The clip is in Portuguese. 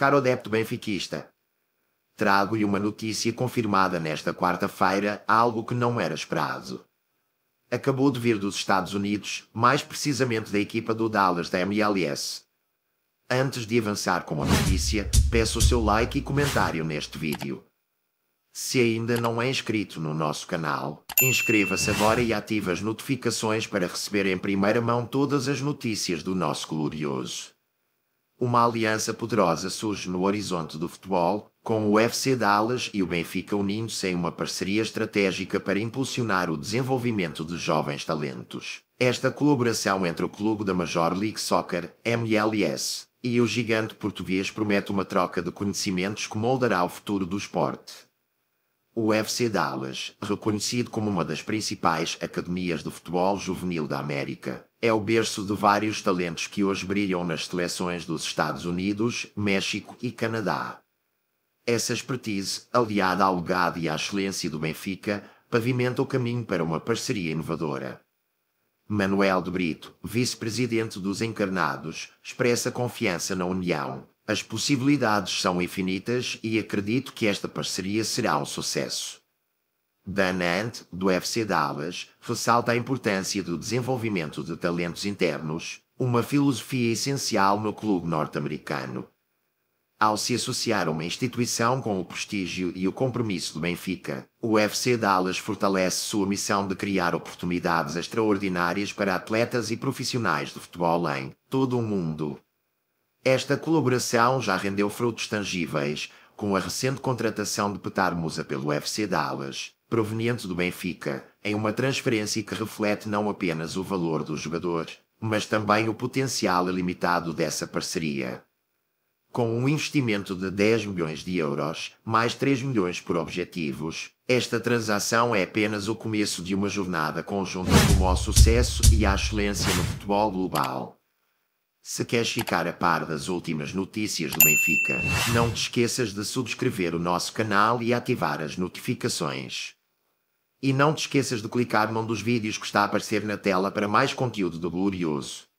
Caro adepto benfiquista, trago-lhe uma notícia confirmada nesta quarta-feira, algo que não era esperado. Acabou de vir dos Estados Unidos, mais precisamente da equipa do Dallas da MLS. Antes de avançar com a notícia, peço o seu like e comentário neste vídeo. Se ainda não é inscrito no nosso canal, inscreva-se agora e ative as notificações para receber em primeira mão todas as notícias do nosso glorioso uma aliança poderosa surge no horizonte do futebol, com o FC Dallas e o Benfica unindo-se em uma parceria estratégica para impulsionar o desenvolvimento de jovens talentos. Esta colaboração entre o clube da Major League Soccer, MLS, e o gigante português promete uma troca de conhecimentos que moldará o futuro do esporte. O FC Dallas, reconhecido como uma das principais academias de futebol juvenil da América, é o berço de vários talentos que hoje brilham nas seleções dos Estados Unidos, México e Canadá. Essa expertise, aliada ao legado e à excelência do Benfica, pavimenta o caminho para uma parceria inovadora. Manuel de Brito, vice-presidente dos Encarnados, expressa confiança na União. As possibilidades são infinitas e acredito que esta parceria será um sucesso. Danant, do FC Dallas, ressalta a importância do desenvolvimento de talentos internos, uma filosofia essencial no clube norte-americano. Ao se associar a uma instituição com o prestígio e o compromisso do Benfica, o FC Dallas fortalece sua missão de criar oportunidades extraordinárias para atletas e profissionais de futebol em todo o mundo. Esta colaboração já rendeu frutos tangíveis, com a recente contratação de Petar Musa pelo FC Dallas, proveniente do Benfica, em uma transferência que reflete não apenas o valor do jogador, mas também o potencial ilimitado dessa parceria. Com um investimento de 10 milhões de euros, mais 3 milhões por objetivos, esta transação é apenas o começo de uma jornada conjunta rumo ao sucesso e à excelência no futebol global. Se queres ficar a par das últimas notícias do Benfica, não te esqueças de subscrever o nosso canal e ativar as notificações. E não te esqueças de clicar num dos vídeos que está a aparecer na tela para mais conteúdo do Glorioso.